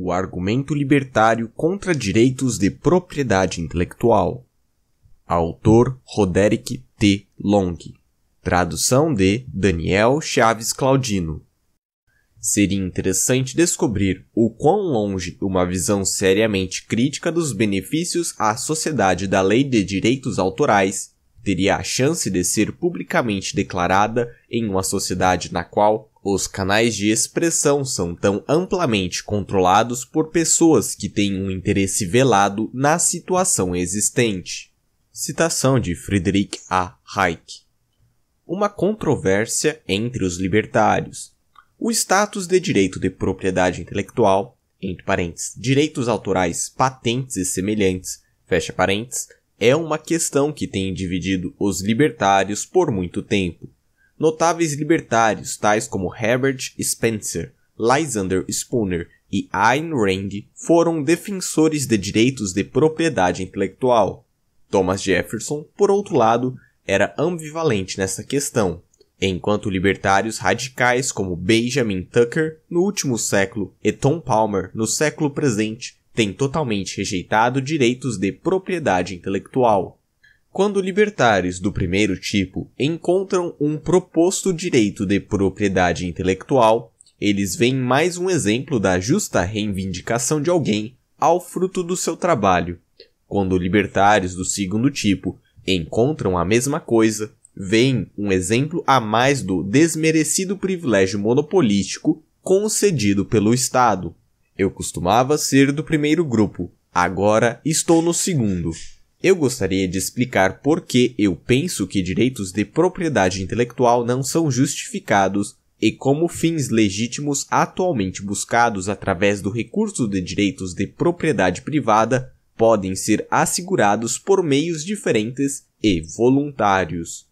o argumento libertário contra direitos de propriedade intelectual. Autor Roderick T. Long. Tradução de Daniel Chaves Claudino. Seria interessante descobrir o quão longe uma visão seriamente crítica dos benefícios à sociedade da lei de direitos autorais teria a chance de ser publicamente declarada em uma sociedade na qual os canais de expressão são tão amplamente controlados por pessoas que têm um interesse velado na situação existente. Citação de Friedrich A. Hayek. Uma controvérsia entre os libertários. O status de direito de propriedade intelectual, entre parênteses, direitos autorais, patentes e semelhantes, fecha parênteses, é uma questão que tem dividido os libertários por muito tempo. Notáveis libertários, tais como Herbert Spencer, Lysander Spooner e Ayn Rand, foram defensores de direitos de propriedade intelectual. Thomas Jefferson, por outro lado, era ambivalente nessa questão, enquanto libertários radicais como Benjamin Tucker no último século e Tom Palmer no século presente têm totalmente rejeitado direitos de propriedade intelectual quando libertários do primeiro tipo encontram um proposto direito de propriedade intelectual, eles veem mais um exemplo da justa reivindicação de alguém ao fruto do seu trabalho. Quando libertários do segundo tipo encontram a mesma coisa, veem um exemplo a mais do desmerecido privilégio monopolístico concedido pelo Estado. Eu costumava ser do primeiro grupo, agora estou no segundo. Eu gostaria de explicar por que eu penso que direitos de propriedade intelectual não são justificados e como fins legítimos atualmente buscados através do recurso de direitos de propriedade privada podem ser assegurados por meios diferentes e voluntários.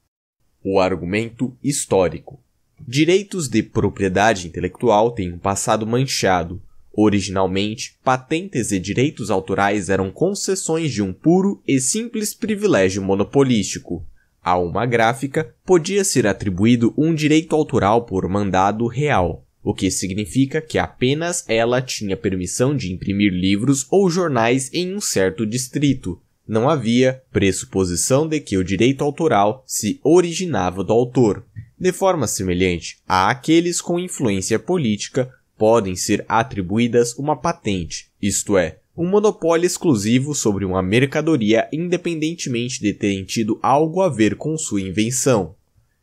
O argumento histórico. Direitos de propriedade intelectual têm um passado manchado, Originalmente, patentes e direitos autorais eram concessões de um puro e simples privilégio monopolístico. A uma gráfica podia ser atribuído um direito autoral por mandado real, o que significa que apenas ela tinha permissão de imprimir livros ou jornais em um certo distrito. Não havia pressuposição de que o direito autoral se originava do autor. De forma semelhante a aqueles com influência política, podem ser atribuídas uma patente, isto é, um monopólio exclusivo sobre uma mercadoria independentemente de terem tido algo a ver com sua invenção.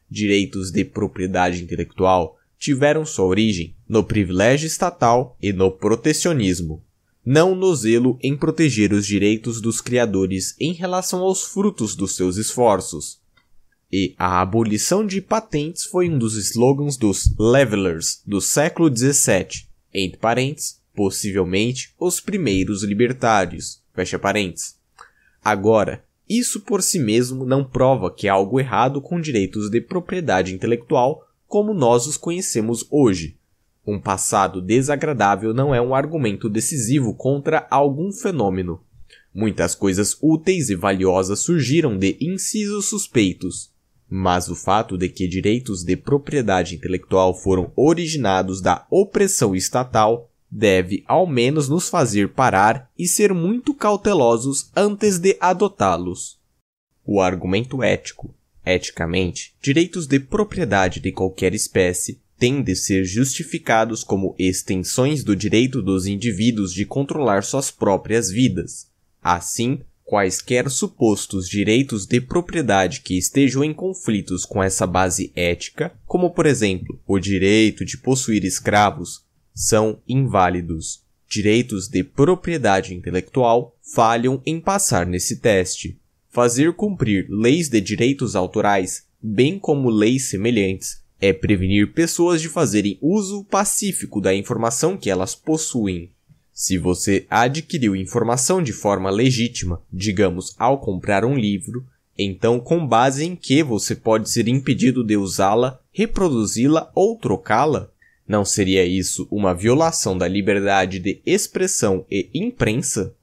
Direitos de propriedade intelectual tiveram sua origem no privilégio estatal e no protecionismo, não no zelo em proteger os direitos dos criadores em relação aos frutos dos seus esforços, e a abolição de patentes foi um dos slogans dos Levelers do século XVII, entre parênteses, possivelmente os primeiros libertários, fecha parênteses. Agora, isso por si mesmo não prova que há algo errado com direitos de propriedade intelectual como nós os conhecemos hoje. Um passado desagradável não é um argumento decisivo contra algum fenômeno. Muitas coisas úteis e valiosas surgiram de incisos suspeitos, mas o fato de que direitos de propriedade intelectual foram originados da opressão estatal deve ao menos nos fazer parar e ser muito cautelosos antes de adotá-los. O argumento ético. Eticamente, direitos de propriedade de qualquer espécie têm de ser justificados como extensões do direito dos indivíduos de controlar suas próprias vidas. Assim, quaisquer supostos direitos de propriedade que estejam em conflitos com essa base ética, como por exemplo o direito de possuir escravos, são inválidos. Direitos de propriedade intelectual falham em passar nesse teste. Fazer cumprir leis de direitos autorais, bem como leis semelhantes, é prevenir pessoas de fazerem uso pacífico da informação que elas possuem. Se você adquiriu informação de forma legítima, digamos ao comprar um livro, então com base em que você pode ser impedido de usá-la, reproduzi-la ou trocá-la? Não seria isso uma violação da liberdade de expressão e imprensa?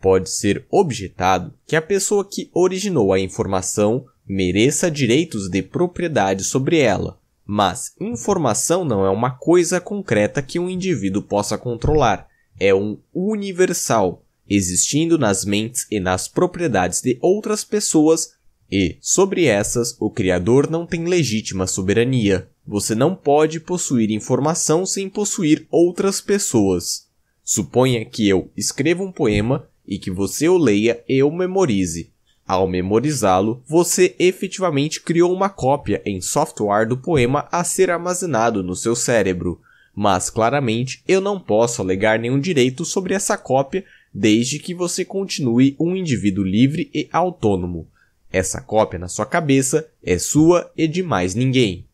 Pode ser objetado que a pessoa que originou a informação mereça direitos de propriedade sobre ela, mas informação não é uma coisa concreta que um indivíduo possa controlar, é um universal, existindo nas mentes e nas propriedades de outras pessoas, e, sobre essas, o Criador não tem legítima soberania. Você não pode possuir informação sem possuir outras pessoas. Suponha que eu escreva um poema e que você o leia e o memorize. Ao memorizá-lo, você efetivamente criou uma cópia em software do poema a ser armazenado no seu cérebro mas claramente eu não posso alegar nenhum direito sobre essa cópia desde que você continue um indivíduo livre e autônomo. Essa cópia na sua cabeça é sua e de mais ninguém.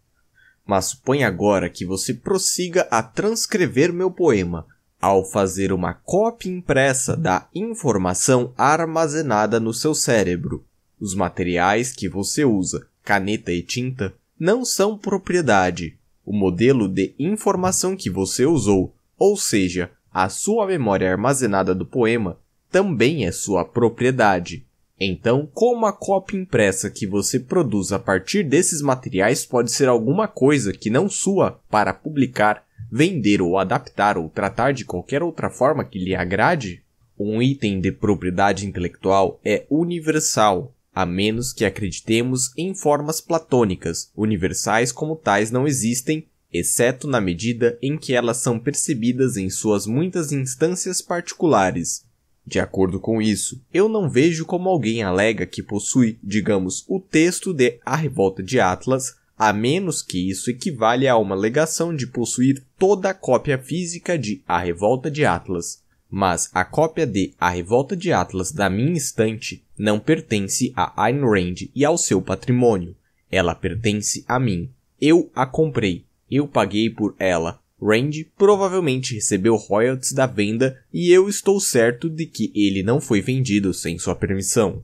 Mas suponha agora que você prossiga a transcrever meu poema, ao fazer uma cópia impressa da informação armazenada no seu cérebro. Os materiais que você usa, caneta e tinta, não são propriedade, o modelo de informação que você usou, ou seja, a sua memória armazenada do poema, também é sua propriedade. Então, como a cópia impressa que você produz a partir desses materiais pode ser alguma coisa que não sua para publicar, vender ou adaptar ou tratar de qualquer outra forma que lhe agrade? Um item de propriedade intelectual é universal, a menos que acreditemos em formas platônicas, universais como tais não existem, exceto na medida em que elas são percebidas em suas muitas instâncias particulares. De acordo com isso, eu não vejo como alguém alega que possui, digamos, o texto de A Revolta de Atlas, a menos que isso equivale a uma alegação de possuir toda a cópia física de A Revolta de Atlas mas a cópia de A Revolta de Atlas da minha estante não pertence a Ayn Rand e ao seu patrimônio. Ela pertence a mim. Eu a comprei. Eu paguei por ela. Rand provavelmente recebeu royalties da venda e eu estou certo de que ele não foi vendido sem sua permissão.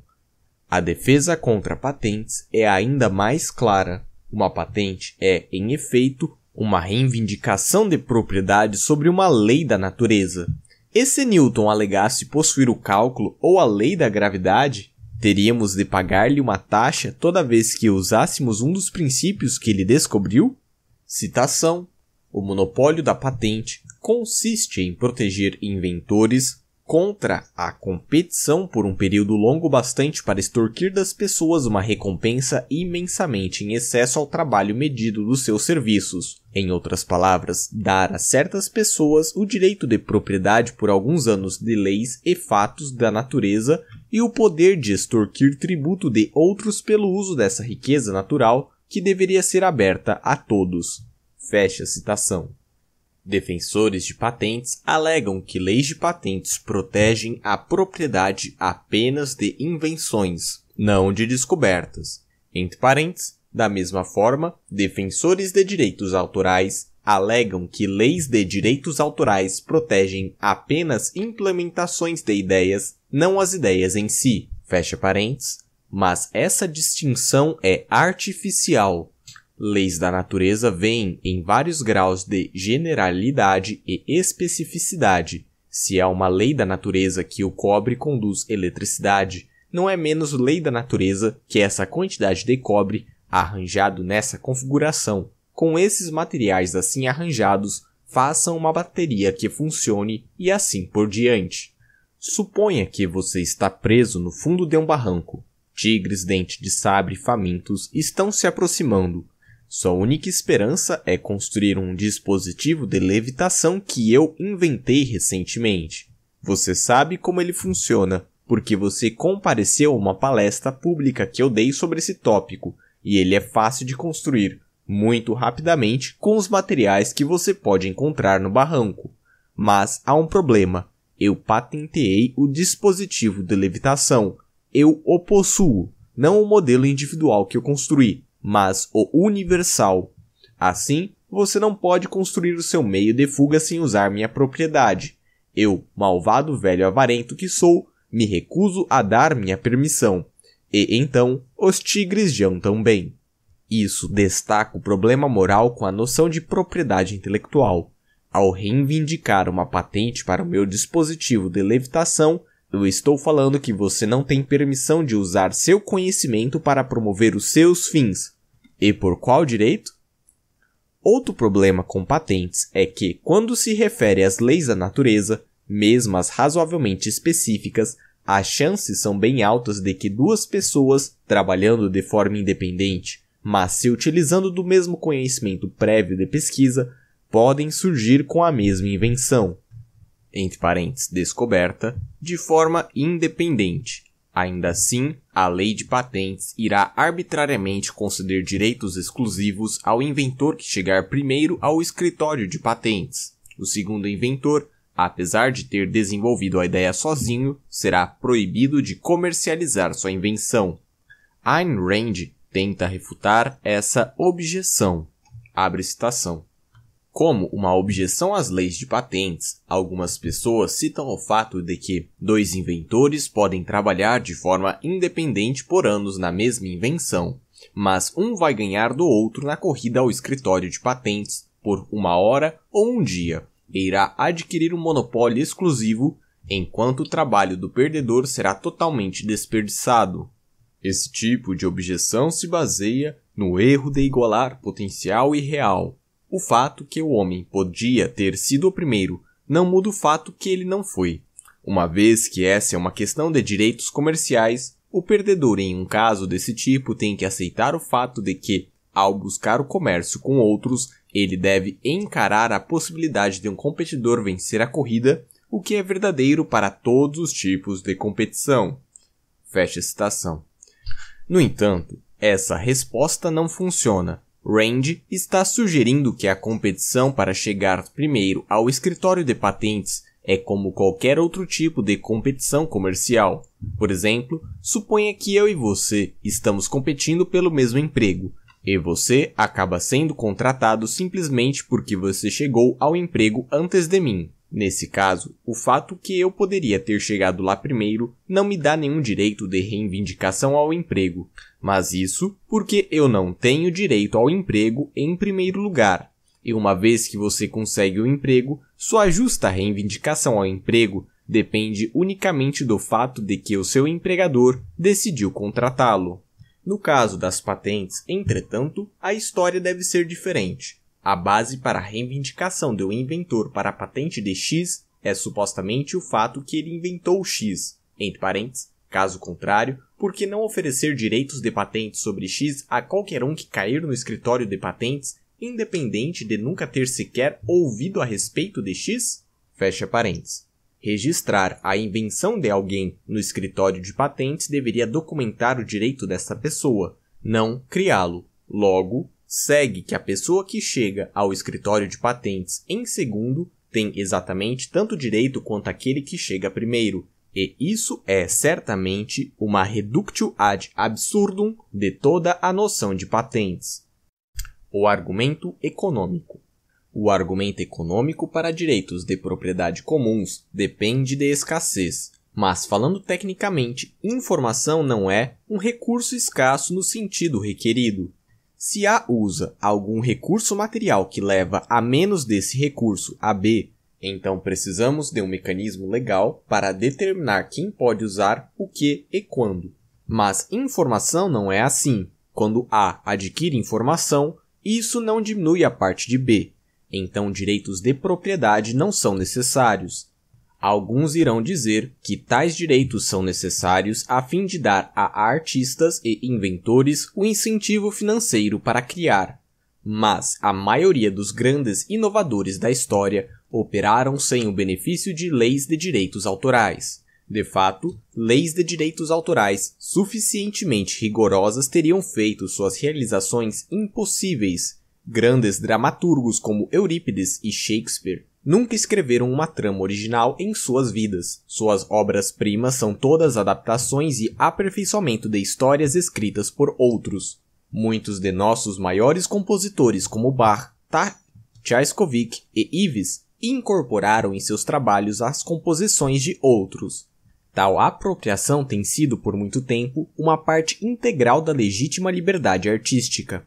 A defesa contra patentes é ainda mais clara. Uma patente é, em efeito, uma reivindicação de propriedade sobre uma lei da natureza. E se Newton alegasse possuir o cálculo ou a lei da gravidade, teríamos de pagar-lhe uma taxa toda vez que usássemos um dos princípios que ele descobriu? Citação: O monopólio da patente consiste em proteger inventores, contra a competição por um período longo bastante para extorquir das pessoas uma recompensa imensamente em excesso ao trabalho medido dos seus serviços. Em outras palavras, dar a certas pessoas o direito de propriedade por alguns anos de leis e fatos da natureza e o poder de extorquir tributo de outros pelo uso dessa riqueza natural que deveria ser aberta a todos. Fecha a citação. Defensores de patentes alegam que leis de patentes protegem a propriedade apenas de invenções, não de descobertas. Entre parênteses, da mesma forma, defensores de direitos autorais alegam que leis de direitos autorais protegem apenas implementações de ideias, não as ideias em si. Fecha parênteses. Mas essa distinção é artificial, Leis da natureza vêm em vários graus de generalidade e especificidade. Se é uma lei da natureza que o cobre conduz eletricidade, não é menos lei da natureza que essa quantidade de cobre, arranjado nessa configuração, com esses materiais assim arranjados, façam uma bateria que funcione e assim por diante. Suponha que você está preso no fundo de um barranco. Tigres, dente de sabre, famintos estão se aproximando sua única esperança é construir um dispositivo de levitação que eu inventei recentemente. Você sabe como ele funciona, porque você compareceu a uma palestra pública que eu dei sobre esse tópico, e ele é fácil de construir, muito rapidamente, com os materiais que você pode encontrar no barranco. Mas há um problema. Eu patenteei o dispositivo de levitação. Eu o possuo, não o modelo individual que eu construí mas o universal. Assim, você não pode construir o seu meio de fuga sem usar minha propriedade. Eu, malvado velho avarento que sou, me recuso a dar minha permissão. E então, os tigres jantam bem. Isso destaca o problema moral com a noção de propriedade intelectual. Ao reivindicar uma patente para o meu dispositivo de levitação, eu estou falando que você não tem permissão de usar seu conhecimento para promover os seus fins, e por qual direito? Outro problema com patentes é que, quando se refere às leis da natureza, mesmo as razoavelmente específicas, as chances são bem altas de que duas pessoas, trabalhando de forma independente, mas se utilizando do mesmo conhecimento prévio de pesquisa, podem surgir com a mesma invenção, entre parênteses, descoberta, de forma independente, Ainda assim, a lei de patentes irá arbitrariamente conceder direitos exclusivos ao inventor que chegar primeiro ao escritório de patentes. O segundo inventor, apesar de ter desenvolvido a ideia sozinho, será proibido de comercializar sua invenção. Ayn Rand tenta refutar essa objeção. Abre citação. Como uma objeção às leis de patentes, algumas pessoas citam o fato de que dois inventores podem trabalhar de forma independente por anos na mesma invenção, mas um vai ganhar do outro na corrida ao escritório de patentes por uma hora ou um dia e irá adquirir um monopólio exclusivo, enquanto o trabalho do perdedor será totalmente desperdiçado. Esse tipo de objeção se baseia no erro de igualar potencial e real o fato que o homem podia ter sido o primeiro não muda o fato que ele não foi. Uma vez que essa é uma questão de direitos comerciais, o perdedor em um caso desse tipo tem que aceitar o fato de que, ao buscar o comércio com outros, ele deve encarar a possibilidade de um competidor vencer a corrida, o que é verdadeiro para todos os tipos de competição. Fecha citação. No entanto, essa resposta não funciona, Rand está sugerindo que a competição para chegar primeiro ao escritório de patentes é como qualquer outro tipo de competição comercial. Por exemplo, suponha que eu e você estamos competindo pelo mesmo emprego, e você acaba sendo contratado simplesmente porque você chegou ao emprego antes de mim. Nesse caso, o fato que eu poderia ter chegado lá primeiro não me dá nenhum direito de reivindicação ao emprego. Mas isso porque eu não tenho direito ao emprego em primeiro lugar. E uma vez que você consegue o emprego, sua justa reivindicação ao emprego depende unicamente do fato de que o seu empregador decidiu contratá-lo. No caso das patentes, entretanto, a história deve ser diferente. A base para a reivindicação do inventor para a patente de X é supostamente o fato que ele inventou X, entre parênteses, Caso contrário, por que não oferecer direitos de patentes sobre X a qualquer um que cair no escritório de patentes, independente de nunca ter sequer ouvido a respeito de X? Fecha parênteses. Registrar a invenção de alguém no escritório de patentes deveria documentar o direito dessa pessoa, não criá-lo. Logo, segue que a pessoa que chega ao escritório de patentes em segundo tem exatamente tanto direito quanto aquele que chega primeiro, e isso é certamente uma reductio ad absurdum de toda a noção de patentes. O argumento econômico. O argumento econômico para direitos de propriedade comuns depende de escassez, mas falando tecnicamente, informação não é um recurso escasso no sentido requerido. Se A usa algum recurso material que leva a menos desse recurso a B, então precisamos de um mecanismo legal para determinar quem pode usar o que e quando. Mas informação não é assim. Quando A adquire informação, isso não diminui a parte de B. Então direitos de propriedade não são necessários. Alguns irão dizer que tais direitos são necessários a fim de dar a artistas e inventores o incentivo financeiro para criar. Mas a maioria dos grandes inovadores da história operaram sem o benefício de leis de direitos autorais. De fato, leis de direitos autorais suficientemente rigorosas teriam feito suas realizações impossíveis. Grandes dramaturgos como Eurípides e Shakespeare nunca escreveram uma trama original em suas vidas. Suas obras-primas são todas adaptações e aperfeiçoamento de histórias escritas por outros. Muitos de nossos maiores compositores, como Bach, Tchaikovsky e Ives, incorporaram em seus trabalhos as composições de outros. Tal apropriação tem sido por muito tempo uma parte integral da legítima liberdade artística.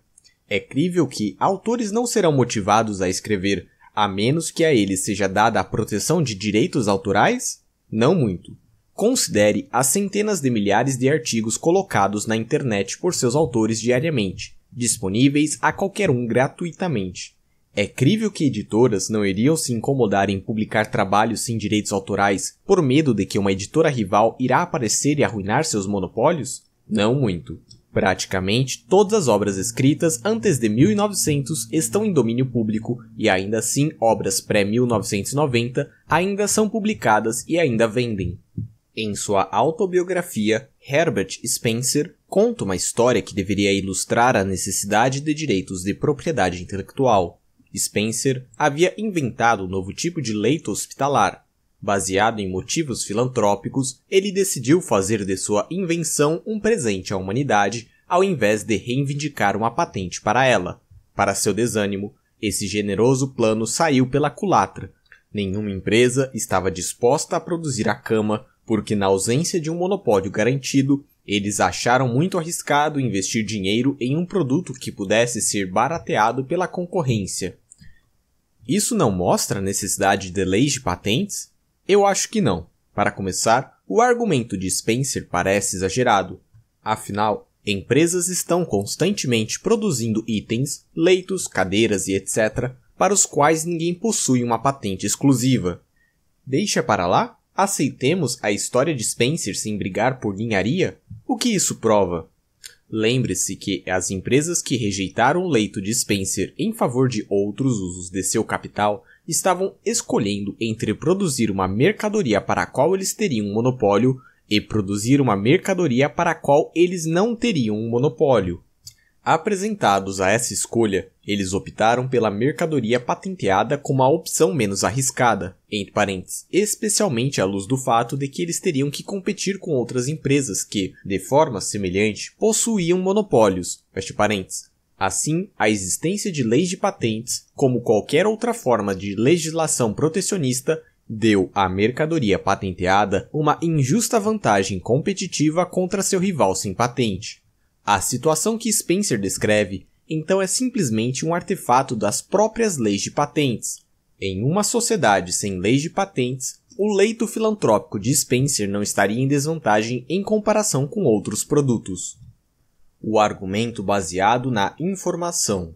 É crível que autores não serão motivados a escrever a menos que a eles seja dada a proteção de direitos autorais? Não muito. Considere as centenas de milhares de artigos colocados na internet por seus autores diariamente, disponíveis a qualquer um gratuitamente. É crível que editoras não iriam se incomodar em publicar trabalhos sem direitos autorais por medo de que uma editora rival irá aparecer e arruinar seus monopólios? Não muito. Praticamente todas as obras escritas antes de 1900 estão em domínio público e ainda assim obras pré-1990 ainda são publicadas e ainda vendem. Em sua autobiografia, Herbert Spencer conta uma história que deveria ilustrar a necessidade de direitos de propriedade intelectual. Spencer havia inventado um novo tipo de leito hospitalar. Baseado em motivos filantrópicos, ele decidiu fazer de sua invenção um presente à humanidade ao invés de reivindicar uma patente para ela. Para seu desânimo, esse generoso plano saiu pela culatra. Nenhuma empresa estava disposta a produzir a cama, porque, na ausência de um monopólio garantido, eles acharam muito arriscado investir dinheiro em um produto que pudesse ser barateado pela concorrência. Isso não mostra a necessidade de leis de patentes? Eu acho que não. Para começar, o argumento de Spencer parece exagerado. Afinal, empresas estão constantemente produzindo itens, leitos, cadeiras e etc., para os quais ninguém possui uma patente exclusiva. Deixa para lá? Aceitemos a história de Spencer sem brigar por ninharia? O que isso prova? Lembre-se que as empresas que rejeitaram o leito Spencer em favor de outros usos de seu capital estavam escolhendo entre produzir uma mercadoria para a qual eles teriam um monopólio e produzir uma mercadoria para a qual eles não teriam um monopólio. Apresentados a essa escolha, eles optaram pela mercadoria patenteada como a opção menos arriscada, entre parênteses, especialmente à luz do fato de que eles teriam que competir com outras empresas que, de forma semelhante, possuíam monopólios, feche parênteses. Assim, a existência de leis de patentes, como qualquer outra forma de legislação protecionista, deu à mercadoria patenteada uma injusta vantagem competitiva contra seu rival sem patente. A situação que Spencer descreve então é simplesmente um artefato das próprias leis de patentes. Em uma sociedade sem leis de patentes, o leito filantrópico de Spencer não estaria em desvantagem em comparação com outros produtos. O argumento baseado na informação.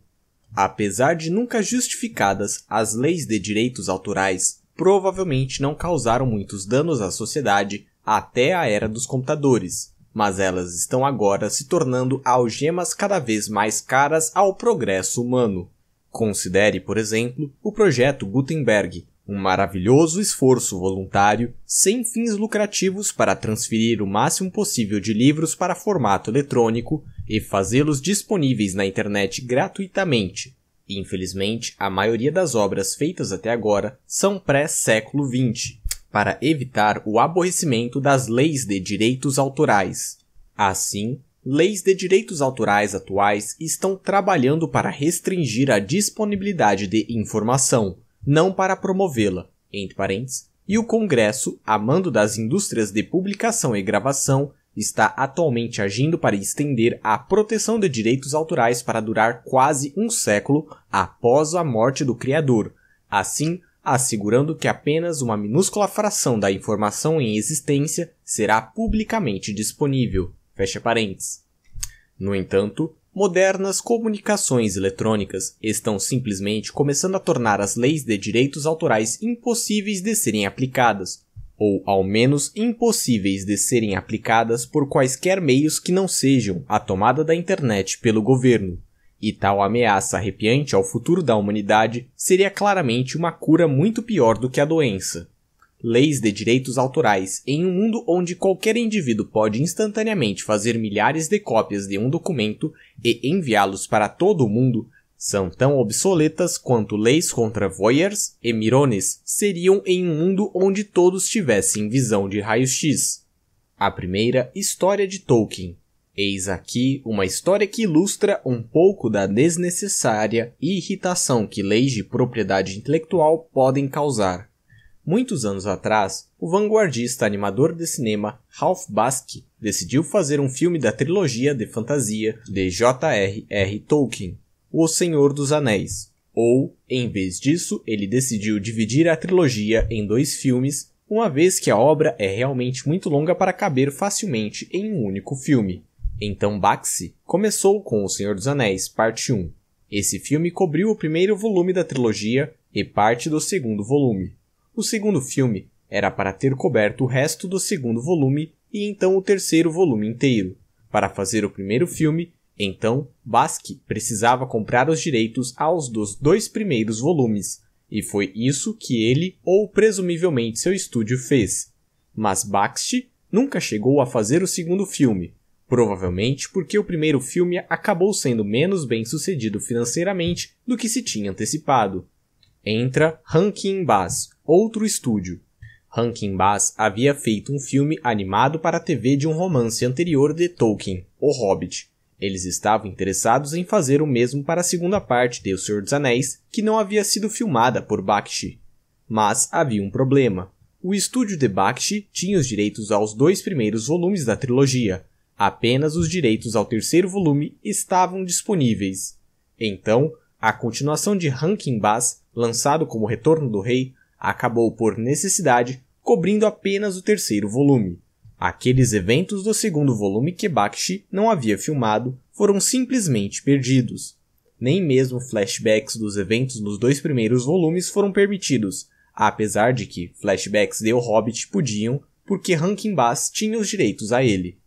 Apesar de nunca justificadas, as leis de direitos autorais provavelmente não causaram muitos danos à sociedade até a era dos computadores, mas elas estão agora se tornando algemas cada vez mais caras ao progresso humano. Considere, por exemplo, o projeto Gutenberg, um maravilhoso esforço voluntário sem fins lucrativos para transferir o máximo possível de livros para formato eletrônico e fazê-los disponíveis na internet gratuitamente. Infelizmente, a maioria das obras feitas até agora são pré-século XX para evitar o aborrecimento das leis de direitos autorais. Assim, leis de direitos autorais atuais estão trabalhando para restringir a disponibilidade de informação, não para promovê-la, entre parênteses, e o Congresso, a mando das indústrias de publicação e gravação, está atualmente agindo para estender a proteção de direitos autorais para durar quase um século após a morte do criador. Assim, assegurando que apenas uma minúscula fração da informação em existência será publicamente disponível. Fecha parênteses. No entanto, modernas comunicações eletrônicas estão simplesmente começando a tornar as leis de direitos autorais impossíveis de serem aplicadas, ou ao menos impossíveis de serem aplicadas por quaisquer meios que não sejam a tomada da internet pelo governo, e tal ameaça arrepiante ao futuro da humanidade seria claramente uma cura muito pior do que a doença. Leis de direitos autorais em um mundo onde qualquer indivíduo pode instantaneamente fazer milhares de cópias de um documento e enviá-los para todo o mundo são tão obsoletas quanto leis contra voyeurs e mirones seriam em um mundo onde todos tivessem visão de raio-x. A primeira história de Tolkien Eis aqui uma história que ilustra um pouco da desnecessária irritação que leis de propriedade intelectual podem causar. Muitos anos atrás, o vanguardista animador de cinema Ralph Basque decidiu fazer um filme da trilogia de fantasia de J.R.R. Tolkien, O Senhor dos Anéis. Ou, em vez disso, ele decidiu dividir a trilogia em dois filmes, uma vez que a obra é realmente muito longa para caber facilmente em um único filme. Então Baxi começou com O Senhor dos Anéis, parte 1. Esse filme cobriu o primeiro volume da trilogia e parte do segundo volume. O segundo filme era para ter coberto o resto do segundo volume e então o terceiro volume inteiro. Para fazer o primeiro filme, então Basque precisava comprar os direitos aos dos dois primeiros volumes, e foi isso que ele ou presumivelmente seu estúdio fez. Mas Baxi nunca chegou a fazer o segundo filme, Provavelmente porque o primeiro filme acabou sendo menos bem sucedido financeiramente do que se tinha antecipado. Entra Rankin Bass, outro estúdio. Rankin Bass havia feito um filme animado para a TV de um romance anterior de Tolkien, O Hobbit. Eles estavam interessados em fazer o mesmo para a segunda parte de O Senhor dos Anéis, que não havia sido filmada por Bakshi. Mas havia um problema. O estúdio de Bakshi tinha os direitos aos dois primeiros volumes da trilogia, Apenas os direitos ao terceiro volume estavam disponíveis. Então, a continuação de Rankin Bass, lançado como Retorno do Rei, acabou por necessidade cobrindo apenas o terceiro volume. Aqueles eventos do segundo volume que Bakshi não havia filmado foram simplesmente perdidos. Nem mesmo flashbacks dos eventos nos dois primeiros volumes foram permitidos, apesar de que flashbacks de O Hobbit podiam, porque Rankin Bass tinha os direitos a ele.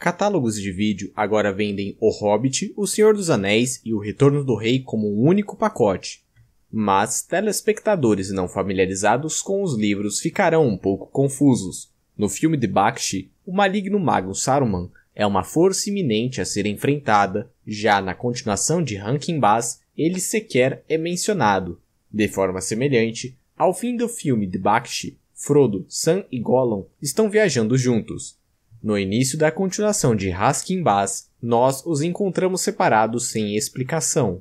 Catálogos de vídeo agora vendem O Hobbit, O Senhor dos Anéis e O Retorno do Rei como um único pacote. Mas telespectadores não familiarizados com os livros ficarão um pouco confusos. No filme de Bakshi, o maligno mago Saruman é uma força iminente a ser enfrentada, já na continuação de Rankin Bass, ele sequer é mencionado. De forma semelhante, ao fim do filme de Bakshi, Frodo, Sam e Gollum estão viajando juntos, no início da continuação de Raskin Bass, nós os encontramos separados sem explicação.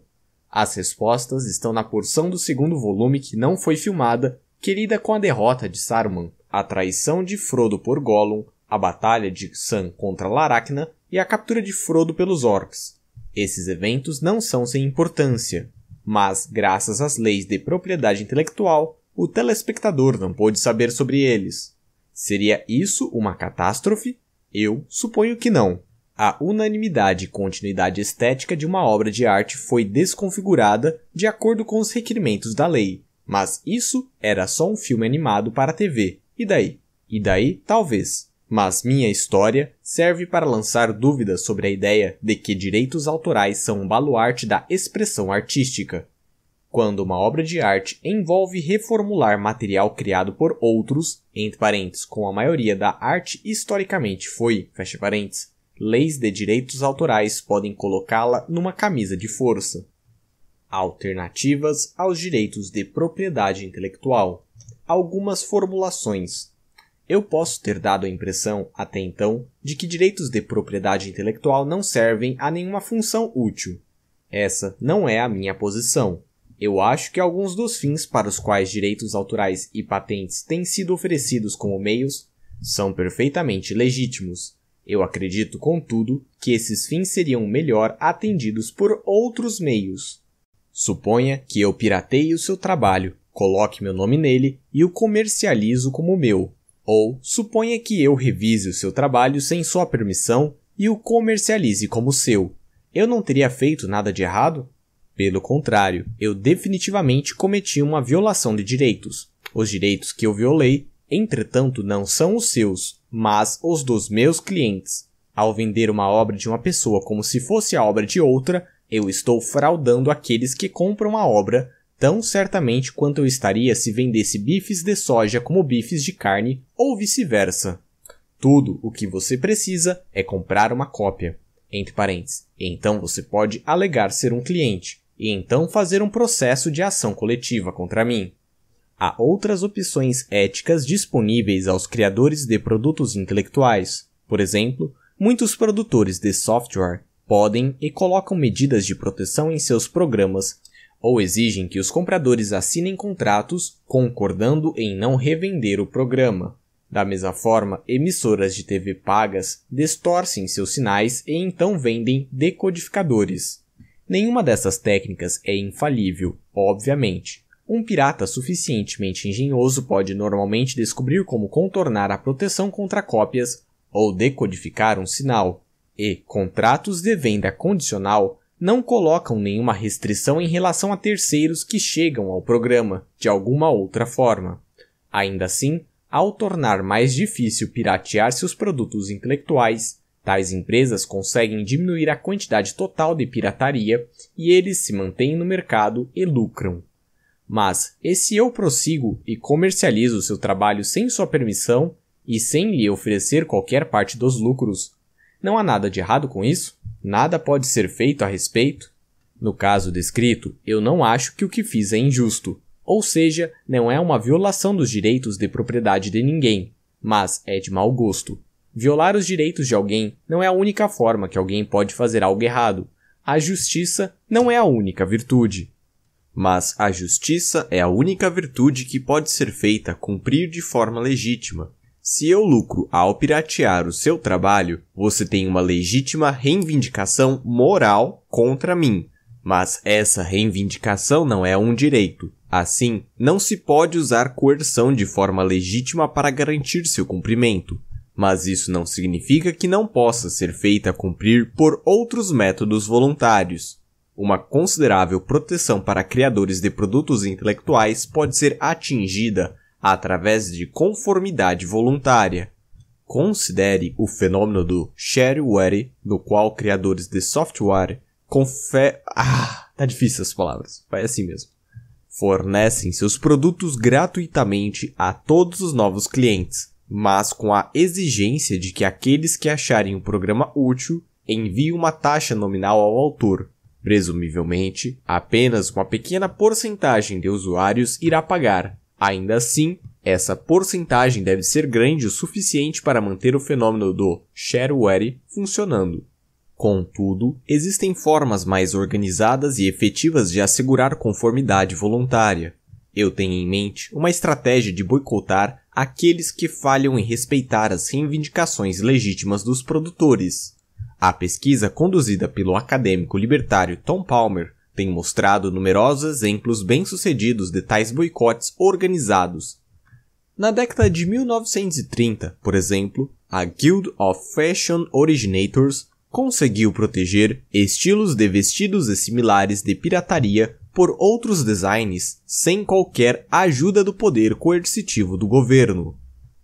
As respostas estão na porção do segundo volume que não foi filmada, que lida com a derrota de Saruman, a traição de Frodo por Gollum, a batalha de Sam contra Laracna e a captura de Frodo pelos orcs. Esses eventos não são sem importância, mas, graças às leis de propriedade intelectual, o telespectador não pôde saber sobre eles. Seria isso uma catástrofe eu suponho que não. A unanimidade e continuidade estética de uma obra de arte foi desconfigurada de acordo com os requerimentos da lei, mas isso era só um filme animado para a TV. E daí? E daí, talvez. Mas minha história serve para lançar dúvidas sobre a ideia de que direitos autorais são um baluarte da expressão artística quando uma obra de arte envolve reformular material criado por outros, entre parênteses, a maioria da arte historicamente foi, fecha parênteses, leis de direitos autorais podem colocá-la numa camisa de força. Alternativas aos direitos de propriedade intelectual. Algumas formulações. Eu posso ter dado a impressão, até então, de que direitos de propriedade intelectual não servem a nenhuma função útil. Essa não é a minha posição. Eu acho que alguns dos fins para os quais direitos autorais e patentes têm sido oferecidos como meios são perfeitamente legítimos. Eu acredito, contudo, que esses fins seriam melhor atendidos por outros meios. Suponha que eu pirateie o seu trabalho, coloque meu nome nele e o comercializo como meu. Ou suponha que eu revise o seu trabalho sem sua permissão e o comercialize como seu. Eu não teria feito nada de errado? Pelo contrário, eu definitivamente cometi uma violação de direitos. Os direitos que eu violei, entretanto, não são os seus, mas os dos meus clientes. Ao vender uma obra de uma pessoa como se fosse a obra de outra, eu estou fraudando aqueles que compram a obra tão certamente quanto eu estaria se vendesse bifes de soja como bifes de carne ou vice-versa. Tudo o que você precisa é comprar uma cópia. Entre parênteses. Então você pode alegar ser um cliente e então fazer um processo de ação coletiva contra mim. Há outras opções éticas disponíveis aos criadores de produtos intelectuais. Por exemplo, muitos produtores de software podem e colocam medidas de proteção em seus programas ou exigem que os compradores assinem contratos concordando em não revender o programa. Da mesma forma, emissoras de TV pagas distorcem seus sinais e então vendem decodificadores. Nenhuma dessas técnicas é infalível, obviamente. Um pirata suficientemente engenhoso pode normalmente descobrir como contornar a proteção contra cópias ou decodificar um sinal. E contratos de venda condicional não colocam nenhuma restrição em relação a terceiros que chegam ao programa de alguma outra forma. Ainda assim, ao tornar mais difícil piratear seus produtos intelectuais, Tais empresas conseguem diminuir a quantidade total de pirataria e eles se mantêm no mercado e lucram. Mas, e se eu prossigo e comercializo seu trabalho sem sua permissão e sem lhe oferecer qualquer parte dos lucros, não há nada de errado com isso? Nada pode ser feito a respeito? No caso descrito, eu não acho que o que fiz é injusto, ou seja, não é uma violação dos direitos de propriedade de ninguém, mas é de mau gosto. Violar os direitos de alguém não é a única forma que alguém pode fazer algo errado. A justiça não é a única virtude. Mas a justiça é a única virtude que pode ser feita cumprir de forma legítima. Se eu lucro ao piratear o seu trabalho, você tem uma legítima reivindicação moral contra mim. Mas essa reivindicação não é um direito. Assim, não se pode usar coerção de forma legítima para garantir seu cumprimento mas isso não significa que não possa ser feita cumprir por outros métodos voluntários. Uma considerável proteção para criadores de produtos intelectuais pode ser atingida através de conformidade voluntária. Considere o fenômeno do shareware, no qual criadores de software confe... Ah, tá difícil as palavras. Vai assim mesmo. Fornecem seus produtos gratuitamente a todos os novos clientes, mas com a exigência de que aqueles que acharem o programa útil enviem uma taxa nominal ao autor. Presumivelmente, apenas uma pequena porcentagem de usuários irá pagar. Ainda assim, essa porcentagem deve ser grande o suficiente para manter o fenômeno do shareware funcionando. Contudo, existem formas mais organizadas e efetivas de assegurar conformidade voluntária. Eu tenho em mente uma estratégia de boicotar aqueles que falham em respeitar as reivindicações legítimas dos produtores. A pesquisa conduzida pelo acadêmico libertário Tom Palmer tem mostrado numerosos exemplos bem-sucedidos de tais boicotes organizados. Na década de 1930, por exemplo, a Guild of Fashion Originators conseguiu proteger estilos de vestidos e similares de pirataria por outros designs sem qualquer ajuda do poder coercitivo do governo.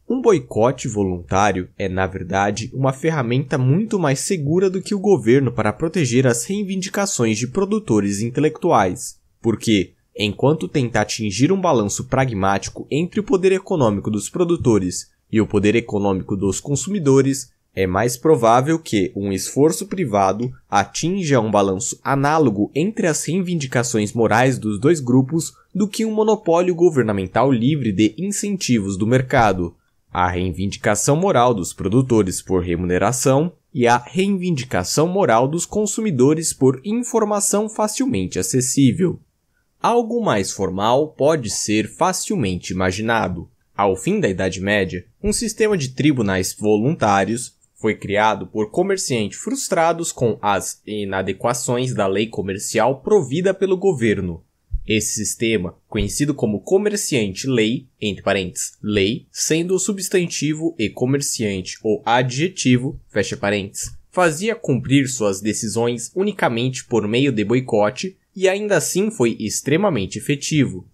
Um boicote voluntário é, na verdade, uma ferramenta muito mais segura do que o governo para proteger as reivindicações de produtores intelectuais, porque, enquanto tenta atingir um balanço pragmático entre o poder econômico dos produtores e o poder econômico dos consumidores, é mais provável que um esforço privado atinja um balanço análogo entre as reivindicações morais dos dois grupos do que um monopólio governamental livre de incentivos do mercado. A reivindicação moral dos produtores por remuneração e a reivindicação moral dos consumidores por informação facilmente acessível. Algo mais formal pode ser facilmente imaginado. Ao fim da Idade Média, um sistema de tribunais voluntários foi criado por comerciantes frustrados com as inadequações da lei comercial provida pelo governo. Esse sistema, conhecido como comerciante lei, entre parênteses, lei, sendo o substantivo e comerciante ou adjetivo, fecha parênteses, fazia cumprir suas decisões unicamente por meio de boicote e ainda assim foi extremamente efetivo.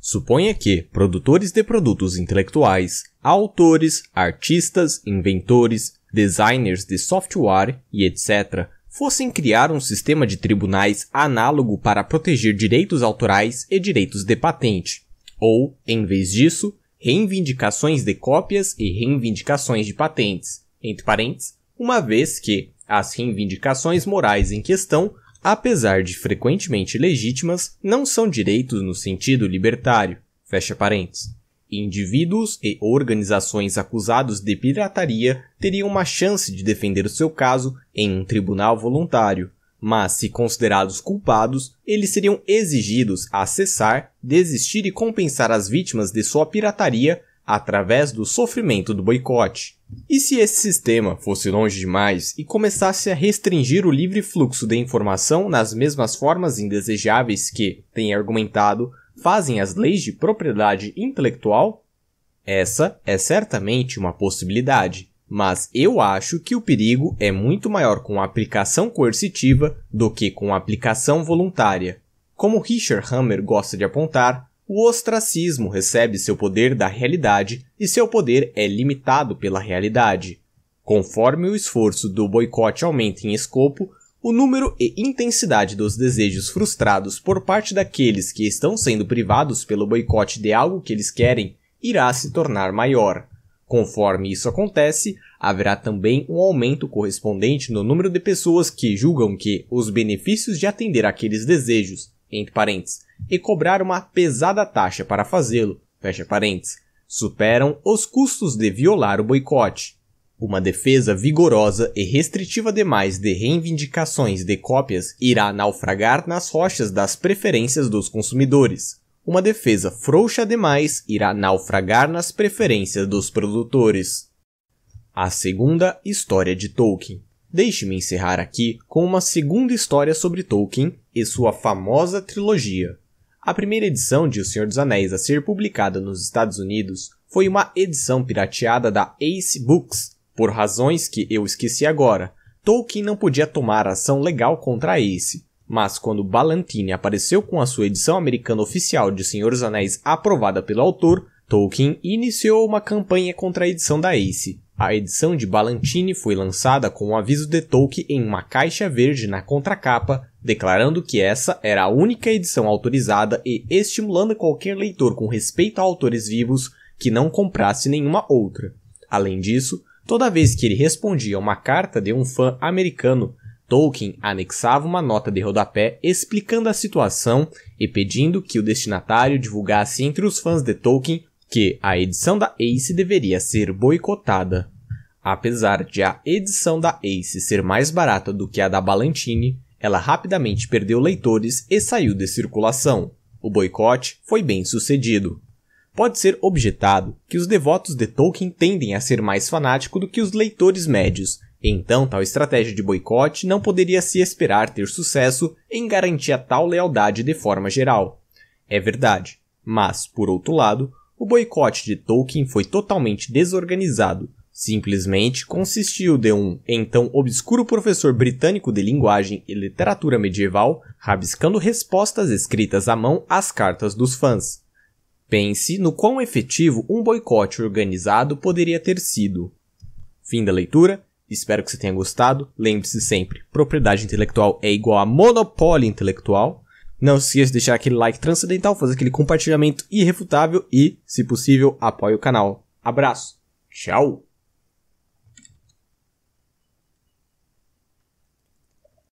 Suponha que produtores de produtos intelectuais, autores, artistas, inventores, designers de software e etc., fossem criar um sistema de tribunais análogo para proteger direitos autorais e direitos de patente, ou, em vez disso, reivindicações de cópias e reivindicações de patentes, entre parênteses, uma vez que as reivindicações morais em questão, apesar de frequentemente legítimas, não são direitos no sentido libertário, fecha parênteses. Indivíduos e organizações acusados de pirataria teriam uma chance de defender o seu caso em um tribunal voluntário, mas se considerados culpados, eles seriam exigidos a cessar, desistir e compensar as vítimas de sua pirataria através do sofrimento do boicote. E se esse sistema fosse longe demais e começasse a restringir o livre fluxo de informação nas mesmas formas indesejáveis que, tem argumentado, fazem as leis de propriedade intelectual? Essa é certamente uma possibilidade, mas eu acho que o perigo é muito maior com a aplicação coercitiva do que com a aplicação voluntária. Como Richard Hammer gosta de apontar, o ostracismo recebe seu poder da realidade e seu poder é limitado pela realidade. Conforme o esforço do boicote aumenta em escopo, o número e intensidade dos desejos frustrados por parte daqueles que estão sendo privados pelo boicote de algo que eles querem irá se tornar maior. Conforme isso acontece, haverá também um aumento correspondente no número de pessoas que julgam que os benefícios de atender aqueles desejos, entre parênteses, e cobrar uma pesada taxa para fazê-lo, fecha parênteses, superam os custos de violar o boicote. Uma defesa vigorosa e restritiva demais de reivindicações de cópias irá naufragar nas rochas das preferências dos consumidores. Uma defesa frouxa demais irá naufragar nas preferências dos produtores. A segunda história de Tolkien. Deixe-me encerrar aqui com uma segunda história sobre Tolkien e sua famosa trilogia. A primeira edição de O Senhor dos Anéis a ser publicada nos Estados Unidos foi uma edição pirateada da Ace Books, por razões que eu esqueci agora, Tolkien não podia tomar ação legal contra Ace, mas quando Balantine apareceu com a sua edição americana oficial de Senhor dos Anéis aprovada pelo autor, Tolkien iniciou uma campanha contra a edição da Ace. A edição de Balantine foi lançada com o um aviso de Tolkien em uma caixa verde na contracapa, declarando que essa era a única edição autorizada e estimulando qualquer leitor com respeito a autores vivos que não comprasse nenhuma outra. Além disso, Toda vez que ele respondia uma carta de um fã americano, Tolkien anexava uma nota de rodapé explicando a situação e pedindo que o destinatário divulgasse entre os fãs de Tolkien que a edição da Ace deveria ser boicotada. Apesar de a edição da Ace ser mais barata do que a da Ballantine, ela rapidamente perdeu leitores e saiu de circulação. O boicote foi bem sucedido pode ser objetado que os devotos de Tolkien tendem a ser mais fanáticos do que os leitores médios, então tal estratégia de boicote não poderia se esperar ter sucesso em garantir a tal lealdade de forma geral. É verdade, mas, por outro lado, o boicote de Tolkien foi totalmente desorganizado. Simplesmente consistiu de um então obscuro professor britânico de linguagem e literatura medieval rabiscando respostas escritas à mão às cartas dos fãs. Pense no quão efetivo um boicote organizado poderia ter sido. Fim da leitura. Espero que você tenha gostado. Lembre-se sempre, propriedade intelectual é igual a monopólio intelectual. Não se esqueça de deixar aquele like transcendental, fazer aquele compartilhamento irrefutável e, se possível, apoie o canal. Abraço. Tchau.